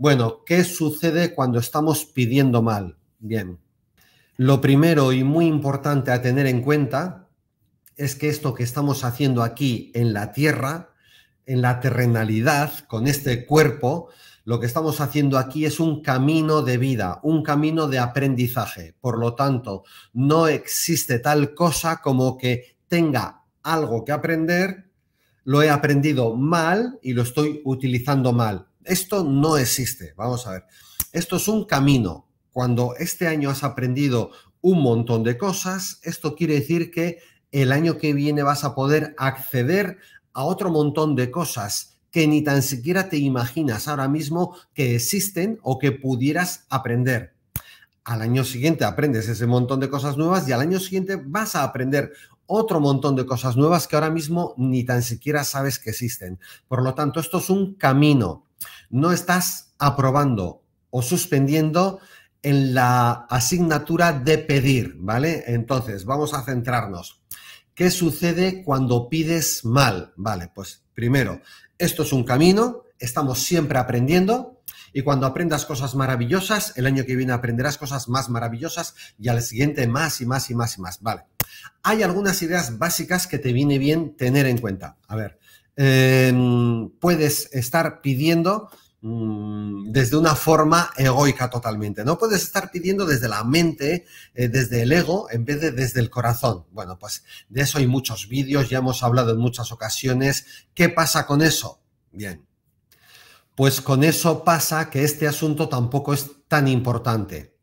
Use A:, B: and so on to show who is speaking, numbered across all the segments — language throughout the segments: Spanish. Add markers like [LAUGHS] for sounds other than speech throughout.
A: Bueno, ¿qué sucede cuando estamos pidiendo mal? Bien, lo primero y muy importante a tener en cuenta es que esto que estamos haciendo aquí en la tierra, en la terrenalidad, con este cuerpo, lo que estamos haciendo aquí es un camino de vida, un camino de aprendizaje. Por lo tanto, no existe tal cosa como que tenga algo que aprender, lo he aprendido mal y lo estoy utilizando mal. Esto no existe. Vamos a ver. Esto es un camino. Cuando este año has aprendido un montón de cosas, esto quiere decir que el año que viene vas a poder acceder a otro montón de cosas que ni tan siquiera te imaginas ahora mismo que existen o que pudieras aprender. Al año siguiente aprendes ese montón de cosas nuevas y al año siguiente vas a aprender otro montón de cosas nuevas que ahora mismo ni tan siquiera sabes que existen. Por lo tanto, esto es un camino no estás aprobando o suspendiendo en la asignatura de pedir, ¿vale? Entonces, vamos a centrarnos. ¿Qué sucede cuando pides mal? Vale, pues primero, esto es un camino, estamos siempre aprendiendo y cuando aprendas cosas maravillosas, el año que viene aprenderás cosas más maravillosas y al siguiente más y más y más y más, ¿vale? Hay algunas ideas básicas que te viene bien tener en cuenta. A ver, Em, puedes estar pidiendo mm, desde una forma egoica totalmente, ¿no? Puedes estar pidiendo desde la mente, eh, desde el ego, en vez de desde el corazón. Bueno, pues de eso hay muchos vídeos, ya hemos hablado en muchas ocasiones. ¿Qué pasa con eso? Bien, pues con eso pasa que este asunto tampoco es tan importante.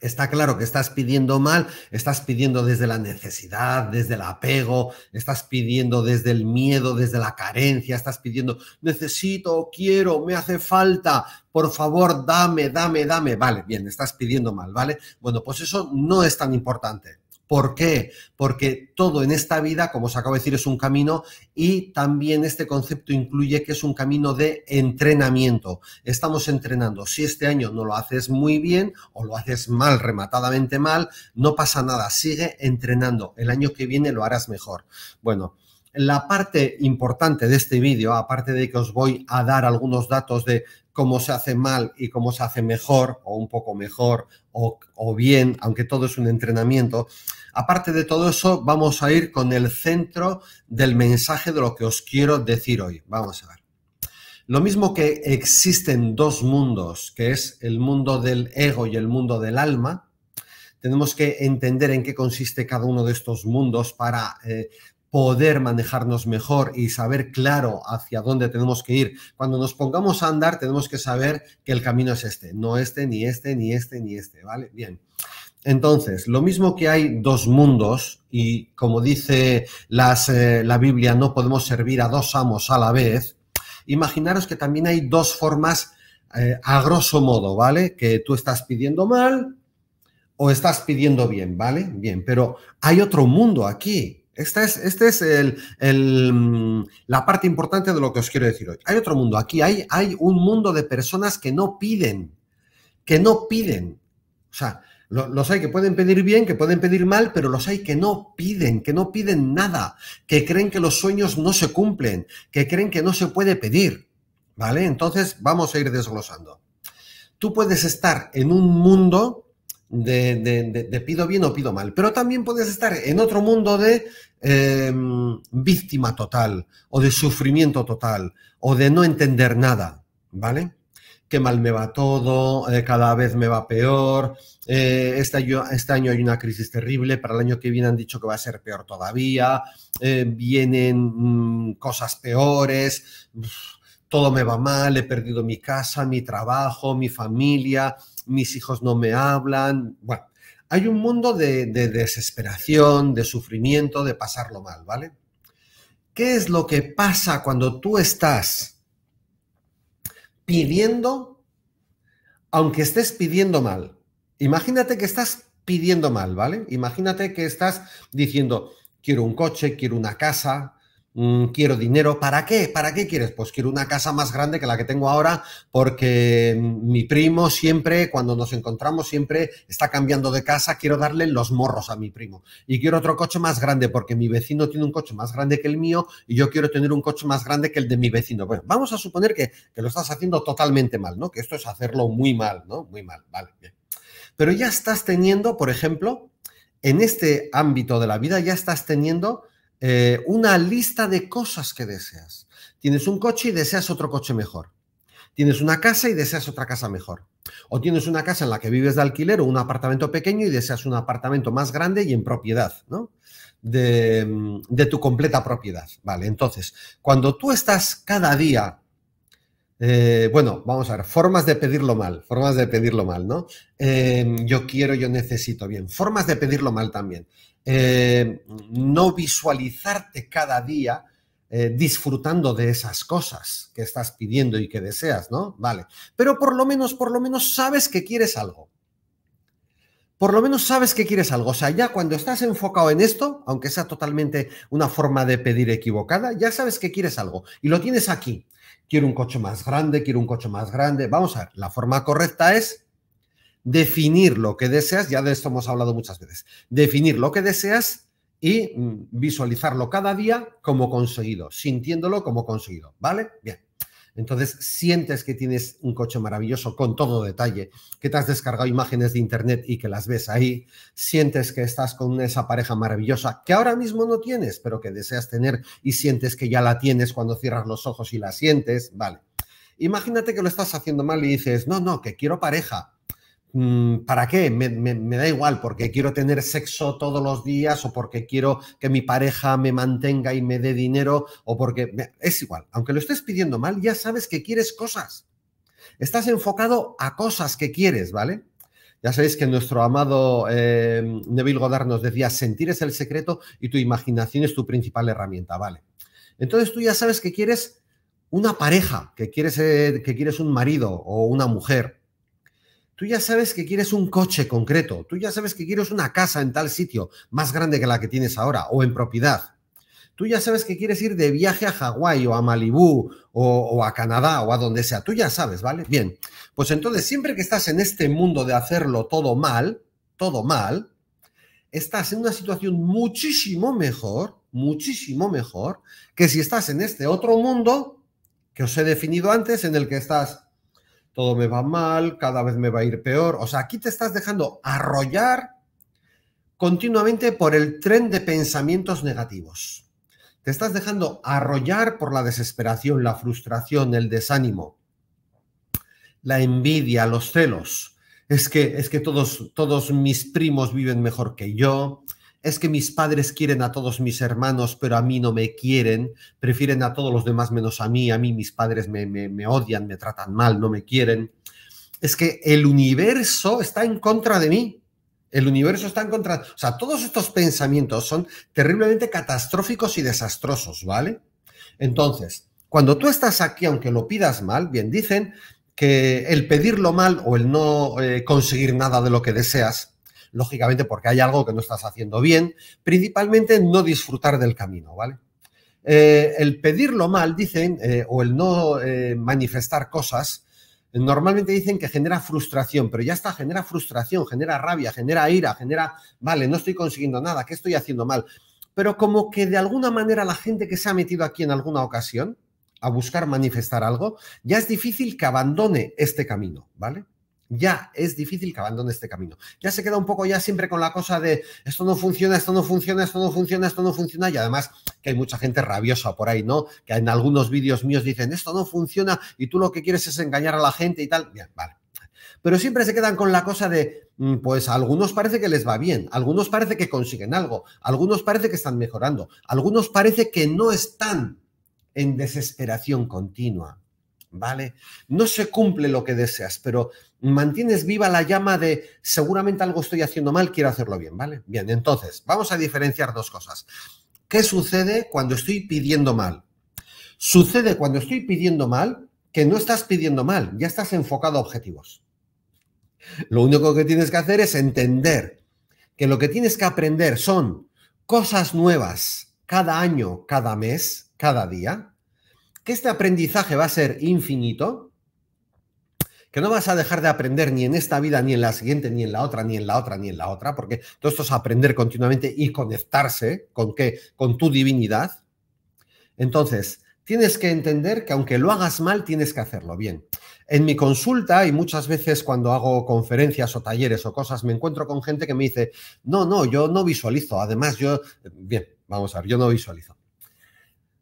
A: Está claro que estás pidiendo mal, estás pidiendo desde la necesidad, desde el apego, estás pidiendo desde el miedo, desde la carencia, estás pidiendo necesito, quiero, me hace falta, por favor, dame, dame, dame. Vale, bien, estás pidiendo mal, ¿vale? Bueno, pues eso no es tan importante. ¿Por qué? Porque todo en esta vida, como os acabo de decir, es un camino y también este concepto incluye que es un camino de entrenamiento. Estamos entrenando. Si este año no lo haces muy bien o lo haces mal, rematadamente mal, no pasa nada. Sigue entrenando. El año que viene lo harás mejor. Bueno, la parte importante de este vídeo, aparte de que os voy a dar algunos datos de cómo se hace mal y cómo se hace mejor o un poco mejor o, bien, aunque todo es un entrenamiento, Aparte de todo eso, vamos a ir con el centro del mensaje de lo que os quiero decir hoy. Vamos a ver. Lo mismo que existen dos mundos, que es el mundo del ego y el mundo del alma, tenemos que entender en qué consiste cada uno de estos mundos para eh, poder manejarnos mejor y saber claro hacia dónde tenemos que ir. Cuando nos pongamos a andar, tenemos que saber que el camino es este, no este, ni este, ni este, ni este, ¿vale? Bien. Entonces, lo mismo que hay dos mundos y como dice las, eh, la Biblia, no podemos servir a dos amos a la vez, imaginaros que también hay dos formas eh, a grosso modo, ¿vale? Que tú estás pidiendo mal o estás pidiendo bien, ¿vale? Bien, pero hay otro mundo aquí. Esta es, este es mm, la parte importante de lo que os quiero decir hoy. Hay otro mundo aquí, hay, hay un mundo de personas que no piden, que no piden. O sea, los hay que pueden pedir bien, que pueden pedir mal, pero los hay que no piden, que no piden nada, que creen que los sueños no se cumplen, que creen que no se puede pedir. ¿Vale? Entonces vamos a ir desglosando. Tú puedes estar en un mundo de, de, pido bien o pido mal, pero también puedes estar en otro mundo de em, víctima total o de sufrimiento total o de no entender nada. ¿Vale? qué mal me va todo, eh, cada vez me va peor, eh, este, este, año, hay una crisis terrible, para el año que viene han dicho que va a ser peor todavía, eh, vienen mm, cosas peores, todo me va mal, he perdido mi casa, mi trabajo, mi familia, mis hijos no me hablan, bueno. Hay un mundo de, de desesperación, de sufrimiento, de pasarlo mal, ¿vale? ¿Qué es lo que pasa cuando tú estás pidiendo aunque estés pidiendo mal, imagínate que estás pidiendo mal, ¿vale? Imagínate que estás diciendo, quiero un coche, quiero una casa, Mm, quiero dinero. ¿Para qué? ¿Para qué quieres? Pues quiero una casa más grande que la que tengo ahora porque mm, mi primo siempre, cuando nos encontramos, siempre está cambiando de casa. Quiero darle los morros a mi primo. Y quiero otro coche más grande porque mi vecino tiene un coche más grande que el mío y yo quiero tener un coche más grande que el de mi vecino. Bueno, vamos a suponer que, lo estás haciendo totalmente mal, ¿no? Que esto es hacerlo muy mal, ¿no? Muy mal, vale, Pero ya estás teniendo, por ejemplo, en este ámbito de la vida ya estás teniendo eh, una lista de cosas que deseas. Tienes un coche y deseas otro coche mejor. Tienes una casa y deseas otra casa mejor. O tienes una casa en la que vives de alquiler o un apartamento pequeño y deseas un apartamento más grande y en propiedad, ¿no? De, mm, de tu completa propiedad. Vale, entonces, cuando tú estás cada día eh, bueno, vamos a ver, formas de pedirlo mal, formas de pedirlo mal, ¿no? Eh, yo quiero, yo necesito, bien, formas de pedirlo mal también. Eh, no visualizarte cada día eh, disfrutando de esas cosas que estás pidiendo y que deseas, ¿no? Vale. Pero por lo menos, por lo menos sabes que quieres algo. Por lo menos sabes que quieres algo. O sea, ya cuando estás enfocado en esto, aunque sea totalmente una forma de pedir equivocada, ya sabes que quieres algo y lo tienes aquí. Quiero un coche más grande, quiero un coche más grande. Vamos a ver, la forma correcta es definir lo que deseas, ya de esto hemos hablado muchas veces, definir lo que deseas y mm, visualizarlo cada día como conseguido, sintiéndolo como conseguido, ¿vale? Bien. Entonces sientes que tienes un coche maravilloso con todo detalle, que te has descargado imágenes de internet y que las ves ahí, sientes que estás con esa pareja maravillosa que ahora mismo no tienes, pero que deseas tener y sientes que ya la tienes cuando cierras los ojos y la sientes, vale. Imagínate que lo estás haciendo mal y dices, no, no, que quiero pareja, Mm, ¿Para qué? Me, da igual, porque quiero tener sexo todos los días o porque quiero que mi pareja me mantenga y me dé dinero o porque... es igual, aunque lo estés pidiendo mal, ya sabes que quieres cosas. Estás enfocado a cosas que quieres, ¿vale? Ya sabéis que nuestro amado eh, Neville Goddard nos decía, sentir es el secreto y tu imaginación es tu principal herramienta, ¿vale? Entonces tú ya sabes que quieres una pareja, que que quieres un marido o una mujer Tú ya sabes que quieres un coche concreto, tú ya sabes que quieres una casa en tal sitio, más grande que la que tienes ahora, o en propiedad. Tú ya sabes que quieres ir de viaje a Hawái o a Malibú o, o, a Canadá o a donde sea. Tú ya sabes, ¿vale? Bien, pues entonces siempre que estás en este mundo de hacerlo todo mal, todo mal, estás en una situación muchísimo mejor, muchísimo mejor que si estás en este otro mundo que os he definido antes, en el que estás todo me va mal, cada vez me va a ir peor. O sea, aquí te estás dejando arrollar continuamente por el tren de pensamientos negativos. Te estás dejando arrollar por la desesperación, la frustración, el desánimo, la envidia, los celos. Es que, es que todos, todos mis primos viven mejor que yo, es que mis padres quieren a todos mis hermanos, pero a mí no me quieren, prefieren a todos los demás menos a mí, a mí mis padres me, odian, me tratan mal, no me quieren. Es que el universo está en contra de mí. El universo está en contra. O sea, todos estos pensamientos son terriblemente catastróficos y desastrosos, ¿vale? Entonces, cuando tú estás aquí, aunque lo pidas mal, bien dicen que el pedirlo mal o el no eh, conseguir nada de lo que deseas, lógicamente porque hay algo que no estás haciendo bien, principalmente no disfrutar del camino, ¿vale? Eh, el pedirlo mal, dicen, eh, o el no eh, manifestar cosas, normalmente dicen que genera frustración, pero ya está, genera frustración, genera rabia, genera ira, genera, vale, no estoy consiguiendo nada, ¿qué estoy haciendo mal? Pero como que de alguna manera la gente que se ha metido aquí en alguna ocasión a buscar manifestar algo, ya es difícil que abandone este camino, ¿vale? ya es difícil que abandone este camino. Ya se queda un poco ya siempre con la cosa de esto no funciona, esto no funciona, esto no funciona, esto no funciona y además que hay mucha gente rabiosa por ahí, ¿no? Que en algunos vídeos míos dicen esto no funciona y tú lo que quieres es engañar a la gente y tal. Bien, vale. Pero siempre se quedan con la cosa de, mm, pues a algunos parece que les va bien, algunos parece que consiguen algo, algunos parece que están mejorando, algunos parece que no están en desesperación continua, ¿vale? No se cumple lo que deseas, pero mantienes viva la llama de seguramente algo estoy haciendo mal, quiero hacerlo bien, ¿vale? Bien, entonces, vamos a diferenciar dos cosas. ¿Qué sucede cuando estoy pidiendo mal? Sucede cuando estoy pidiendo mal que no estás pidiendo mal, ya estás enfocado a objetivos. Lo único que tienes que hacer es entender que lo que tienes que aprender son cosas nuevas cada año, cada mes, cada día, que este aprendizaje va a ser infinito que no vas a dejar de aprender ni en esta vida, ni en la siguiente, ni en la otra, ni en la otra, ni en la otra, porque todo esto es aprender continuamente y conectarse con qué, con tu divinidad. Entonces, tienes que entender que aunque lo hagas mal, tienes que hacerlo bien. En mi consulta y muchas veces cuando hago conferencias o talleres o cosas, me encuentro con gente que me dice, no, no, yo no visualizo, además yo, bien, vamos a ver, yo no visualizo.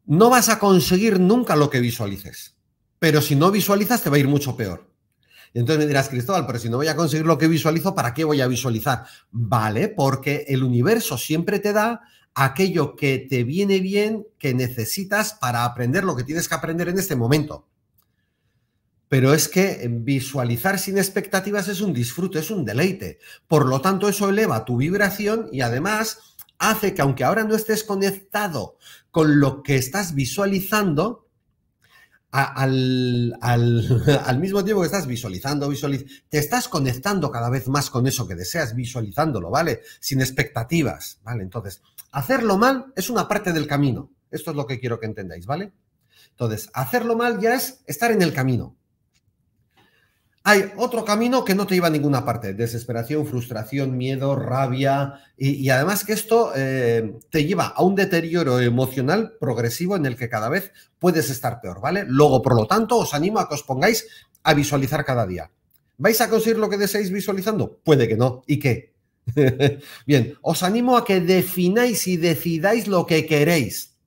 A: No vas a conseguir nunca lo que visualices, pero si no visualizas te va a ir mucho peor entonces me dirás, Cristóbal, pero si no voy a conseguir lo que visualizo, ¿para qué voy a visualizar? Vale, porque el universo siempre te da aquello que te viene bien, que necesitas para aprender lo que tienes que aprender en este momento. Pero es que visualizar sin expectativas es un disfrute, es un deleite. Por lo tanto, eso eleva tu vibración y además hace que aunque ahora no estés conectado con lo que estás visualizando, [LAUGHS] al, mismo tiempo que estás visualizando, visualiz te estás conectando cada vez más con eso que deseas, visualizándolo, ¿vale? Sin expectativas, ¿vale? Entonces, hacerlo mal es una parte del camino. Esto es lo que quiero que entendáis, ¿vale? Entonces, hacerlo mal ya es estar en el camino hay otro camino que no te iba a ninguna parte. Desesperación, frustración, miedo, rabia. Y, además que esto eh, te lleva a un deterioro emocional progresivo en el que cada vez puedes estar peor, ¿vale? Luego, por lo tanto, os animo a que os pongáis a visualizar cada día. ¿Vais a conseguir lo que deseáis visualizando? Puede que no. ¿Y qué? [LAUGHS] Bien, os animo a que defináis y decidáis lo que queréis.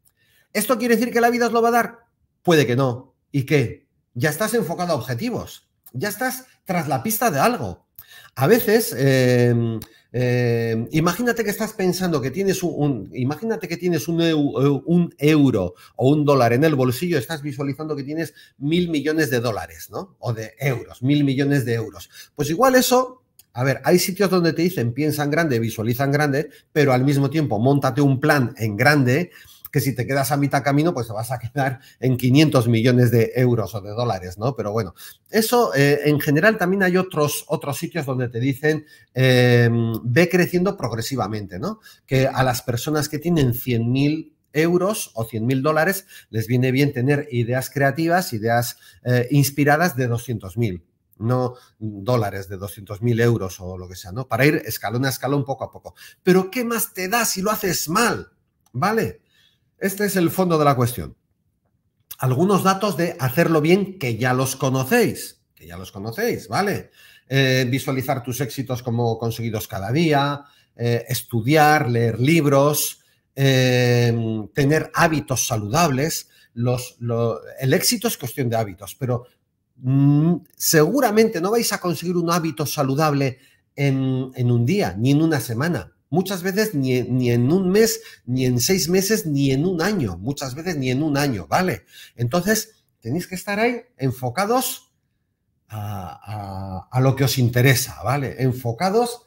A: ¿Esto quiere decir que la vida os lo va a dar? Puede que no. ¿Y qué? Ya estás enfocado a objetivos ya estás tras la pista de algo. A veces, em, em, imagínate que estás pensando que tienes un, imagínate que tienes eh, un, euro o un dólar en el bolsillo, estás visualizando que tienes mil millones de dólares, ¿no? O de euros, mil millones de euros. Pues igual eso, a ver, hay sitios donde te dicen piensan grande, visualizan grande, pero al mismo tiempo montate un plan en grande que si te quedas a mitad camino, pues te vas a quedar en 500 millones de euros o de dólares, ¿no? Pero bueno, eso eh, en general también hay otros, otros sitios donde te dicen em, ve creciendo progresivamente, ¿no? Que a las personas que tienen 100.000 euros o 100 mil dólares, les viene bien tener ideas creativas, ideas eh, inspiradas de 200 mil, no dólares de 200 mil euros o lo que sea, ¿no? Para ir escalón a escalón poco a poco. Pero ¿qué más te da si lo haces mal? ¿Vale? Este es el fondo de la cuestión. Algunos datos de hacerlo bien que ya los conocéis, que ya los conocéis, ¿vale? Eh, visualizar tus éxitos como conseguidos cada día, eh, estudiar, leer libros, eh, tener hábitos saludables. el éxito es cuestión de hábitos, pero mm, seguramente no vais a conseguir un hábito saludable en un día ni en una semana muchas veces ni, ni, en un mes, ni en seis meses, ni en un año, muchas veces ni en un año, ¿vale? Entonces, tenéis que estar ahí enfocados a, lo que os interesa, ¿vale? Enfocados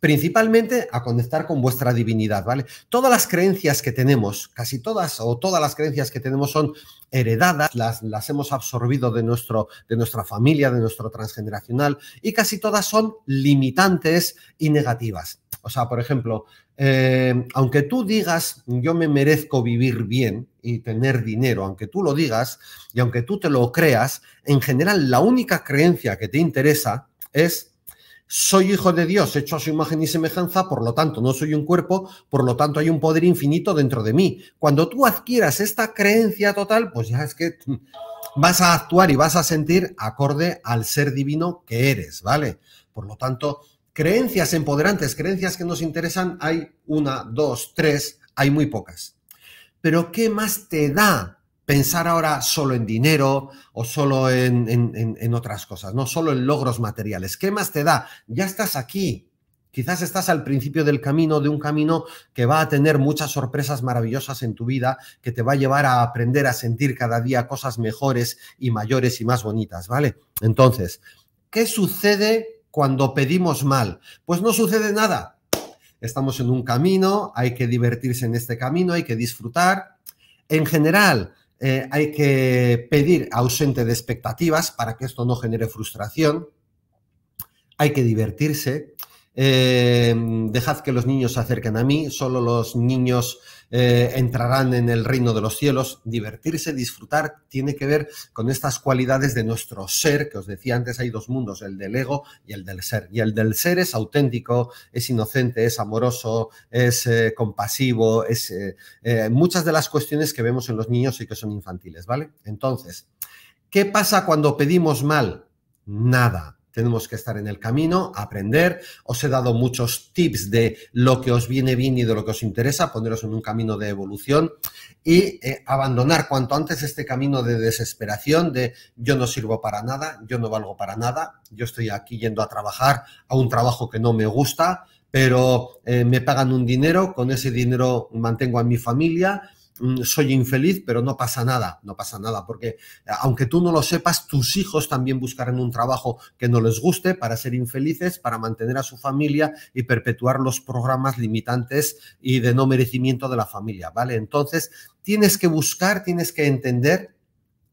A: principalmente a conectar con vuestra divinidad, ¿vale? Todas las creencias que tenemos, casi todas o todas las creencias que tenemos son heredadas, las, las hemos absorbido de, nuestro, de nuestra familia, de nuestro transgeneracional, y casi todas son limitantes y negativas. O sea, por ejemplo, eh, aunque tú digas yo me merezco vivir bien y tener dinero, aunque tú lo digas y aunque tú te lo creas, en general la única creencia que te interesa es soy hijo de Dios, hecho a su imagen y semejanza, por lo tanto no soy un cuerpo, por lo tanto hay un poder infinito dentro de mí. Cuando tú adquieras esta creencia total, pues ya es que vas a actuar y vas a sentir acorde al ser divino que eres, ¿vale? Por lo tanto, creencias empoderantes, creencias que nos interesan, hay una, dos, tres, hay muy pocas. Pero ¿qué más te da pensar ahora solo en dinero o solo en, en, otras cosas, no solo en logros materiales? ¿Qué más te da? Ya estás aquí. Quizás estás al principio del camino, de un camino que va a tener muchas sorpresas maravillosas en tu vida, que te va a llevar a aprender a sentir cada día cosas mejores y mayores y más bonitas, ¿vale? Entonces, ¿qué sucede cuando pedimos mal? Pues no sucede nada. Estamos en un camino, hay que divertirse en este camino, hay que disfrutar. En general, eh, hay que pedir ausente de expectativas para que esto no genere frustración. Hay que divertirse. Eh, dejad que los niños se acerquen a mí, solo los niños eh, entrarán en el reino de los cielos. Divertirse, disfrutar, tiene que ver con estas cualidades de nuestro ser, que os decía antes, hay dos mundos, el del ego y el del ser. Y el del ser es auténtico, es inocente, es amoroso, es eh, compasivo, es eh, muchas de las cuestiones que vemos en los niños y que son infantiles, ¿vale? Entonces, ¿qué pasa cuando pedimos mal? Nada. Tenemos que estar en el camino, aprender. Os he dado muchos tips de lo que os viene bien y de lo que os interesa, poneros en un camino de evolución y eh, abandonar cuanto antes este camino de desesperación, de yo no sirvo para nada, yo no valgo para nada, yo estoy aquí yendo a trabajar a un trabajo que no me gusta, pero eh, me pagan un dinero, con ese dinero mantengo a mi familia Mm, soy infeliz, pero no pasa nada, no pasa nada, porque eh, aunque tú no lo sepas, tus hijos también buscarán un trabajo que no les guste para ser infelices, para mantener a su familia y perpetuar los programas limitantes y de no merecimiento de la familia, ¿vale? Entonces, tienes que buscar, tienes que entender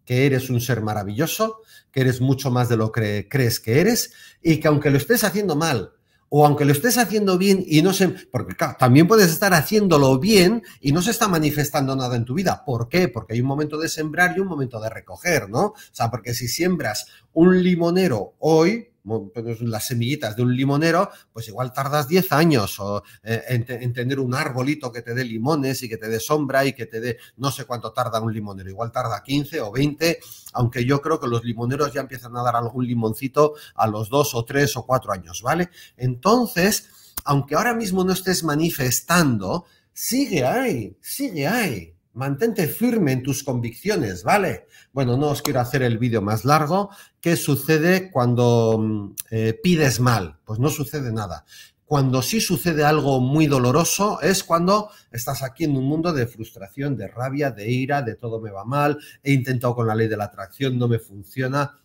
A: que eres un ser maravilloso, que eres mucho más de lo que crees que eres y que aunque lo estés haciendo mal, o aunque lo estés haciendo bien y no se... Porque también puedes estar haciéndolo bien y no se está manifestando nada en tu vida. ¿Por qué? Porque hay un momento de sembrar y un momento de recoger, ¿no? O sea, porque si siembras un limonero hoy, pues, las semillitas de un limonero, pues igual tardas 10 años o, eh, en, tener un arbolito que te dé limones y que te dé sombra y que te dé, no sé cuánto tarda un limonero, igual tarda 15 o 20, aunque yo creo que los limoneros ya empiezan a dar algún limoncito a los 2 o 3 o 4 años, ¿vale? Entonces, aunque ahora mismo no estés manifestando, sigue ahí, sigue ahí. Mantente firme en tus convicciones, ¿vale? Bueno, no os quiero hacer el vídeo más largo. ¿Qué sucede cuando mm, eh, pides mal? Pues no sucede nada. Cuando sí sucede algo muy doloroso es cuando estás aquí en un mundo de frustración, de rabia, de ira, de todo me va mal, he intentado con la ley de la atracción, no me funciona.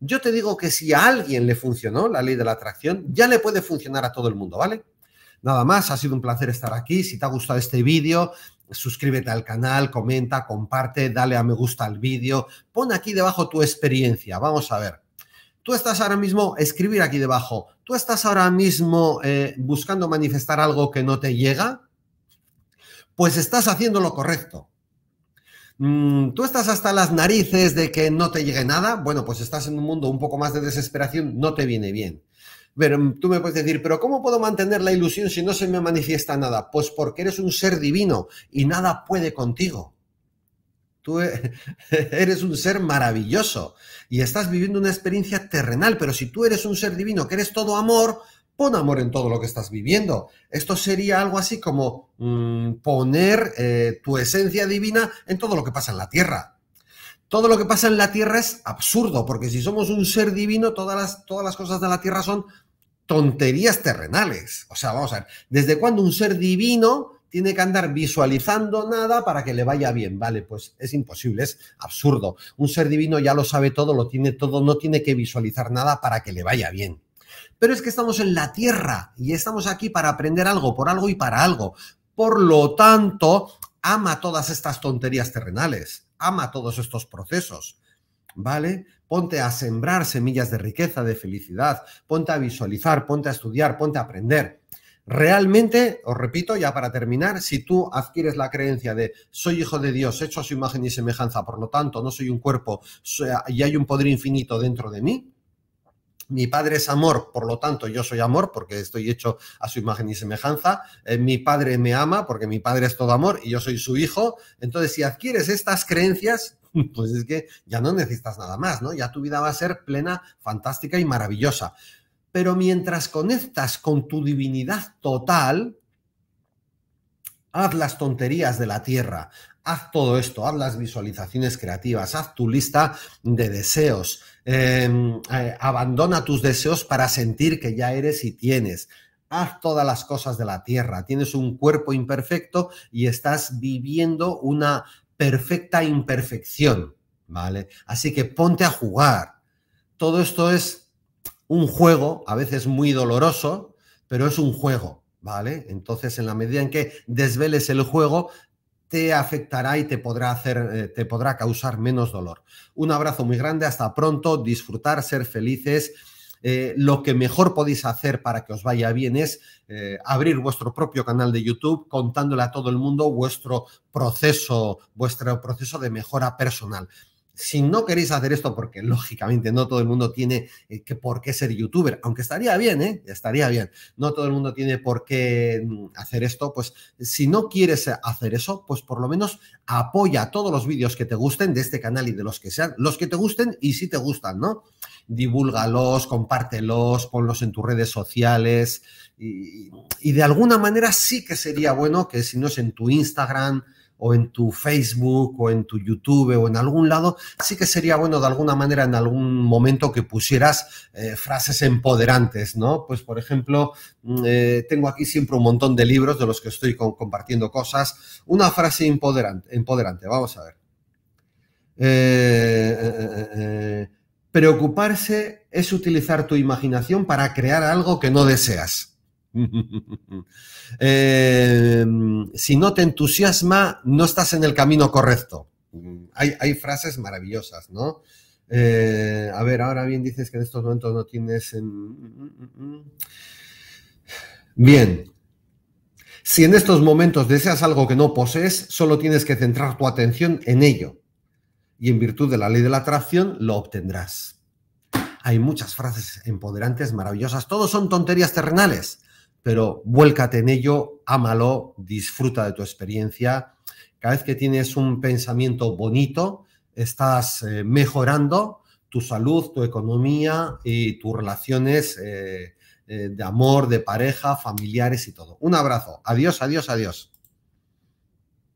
A: Yo te digo que si a alguien le funcionó la ley de la atracción, ya le puede funcionar a todo el mundo, ¿vale? Nada más, ha sido un placer estar aquí. Si te ha gustado este vídeo, suscríbete al canal, comenta, comparte, dale a me gusta al vídeo, pon aquí debajo tu experiencia. Vamos a ver. Tú estás ahora mismo, escribir aquí debajo, tú estás ahora mismo eh, buscando manifestar algo que no te llega, pues estás haciendo lo correcto. Mm, ¿Tú estás hasta las narices de que no te llegue nada? Bueno, pues estás en un mundo un poco más de desesperación, no te viene bien tú me puedes decir, pero ¿cómo puedo mantener la ilusión si no se me manifiesta nada? Pues porque eres un ser divino y nada puede contigo. Tú e-, [LAUGHS] eres un ser maravilloso y estás viviendo una experiencia terrenal, pero si tú eres un ser divino, que eres todo amor, pon amor en todo lo que estás viviendo. Esto sería algo así como mm, poner eh, tu esencia divina en todo lo que pasa en la Tierra. Todo lo que pasa en la Tierra es absurdo, porque si somos un ser divino, todas todas las cosas de la Tierra son tonterías terrenales. O sea, vamos a ver, ¿desde cuándo un ser divino tiene que andar visualizando nada para que le vaya bien. Vale, pues es imposible, es absurdo. Un ser divino ya lo sabe todo, lo tiene todo, no tiene que visualizar nada para que le vaya bien. Pero es que estamos en la tierra y estamos aquí para aprender algo, por algo y para algo. Por lo tanto, ama todas estas tonterías terrenales, ama todos estos procesos. ¿vale? Ponte a sembrar semillas de riqueza, de felicidad, ponte a visualizar, ponte a estudiar, ponte a aprender. Realmente, os repito, ya para terminar, si tú adquieres la creencia de soy hijo de Dios, hecho a su imagen y semejanza, por lo tanto no soy un cuerpo y hay un poder infinito dentro de mí, mi padre es amor, por lo tanto yo soy amor porque estoy hecho a su imagen y semejanza. Eh, mi padre me ama porque mi padre es todo amor y yo soy su hijo. Entonces, si adquieres estas creencias, [LAUGHS] pues es que ya no necesitas nada más, ¿no? Ya tu vida va a ser plena, fantástica y maravillosa. Pero mientras conectas con tu divinidad total, haz las tonterías de la tierra, haz todo esto, haz las visualizaciones creativas, haz tu lista de deseos, em, eh, abandona tus deseos para sentir que ya eres y tienes. Haz todas las cosas de la tierra. Tienes un cuerpo imperfecto y estás viviendo una perfecta imperfección, ¿vale? Así que ponte a jugar. Todo esto es un juego, a veces muy doloroso, pero es un juego, ¿vale? Entonces, en la medida en que desveles el juego, te afectará y te podrá hacer, eh, te podrá causar menos dolor. Un abrazo muy grande, hasta pronto, disfrutar, ser felices eh, lo que mejor podéis hacer para que os vaya bien es eh, abrir vuestro propio canal de YouTube contándole a todo el mundo vuestro proceso, vuestro proceso de mejora personal si no queréis hacer esto, porque lógicamente no todo el mundo tiene eh, que por qué ser youtuber, aunque estaría bien, ¿eh? estaría bien, no todo el mundo tiene por qué mm, hacer esto, pues si no quieres eh, hacer eso, pues por lo menos apoya todos los vídeos que te gusten de este canal y de los que sean, los que te gusten y si te gustan, ¿no? Divúlgalos, compártelos, ponlos en tus redes sociales y, y de alguna manera sí que sería bueno que si no es en tu Instagram, o en tu Facebook o en tu YouTube o en algún lado, sí que sería bueno de alguna manera en algún momento que pusieras eh, frases empoderantes, ¿no? Pues por ejemplo, mm, eh, tengo aquí siempre un montón de libros de los que estoy compartiendo cosas. Una frase empoderante, empoderante vamos a ver. Eh, preocuparse es utilizar tu imaginación para crear algo que no deseas. [LAUGHS] Eh, si no te entusiasma, no estás en el camino correcto. Hay, frases maravillosas, ¿no? Eh, a ver, ahora bien dices que en estos momentos no tienes... Bien. Si en estos momentos deseas algo que no posees, solo tienes que centrar tu atención en ello. Y en virtud de la ley de la atracción, lo obtendrás. Hay muchas frases empoderantes, maravillosas. Todos son tonterías terrenales pero vuélcate en ello, ámalo, disfruta de tu experiencia. Cada vez que tienes un pensamiento bonito, estás eh, mejorando tu salud, tu economía y tus relaciones eh, eh, de amor, de pareja, familiares y todo. Un abrazo. Adiós, adiós, adiós.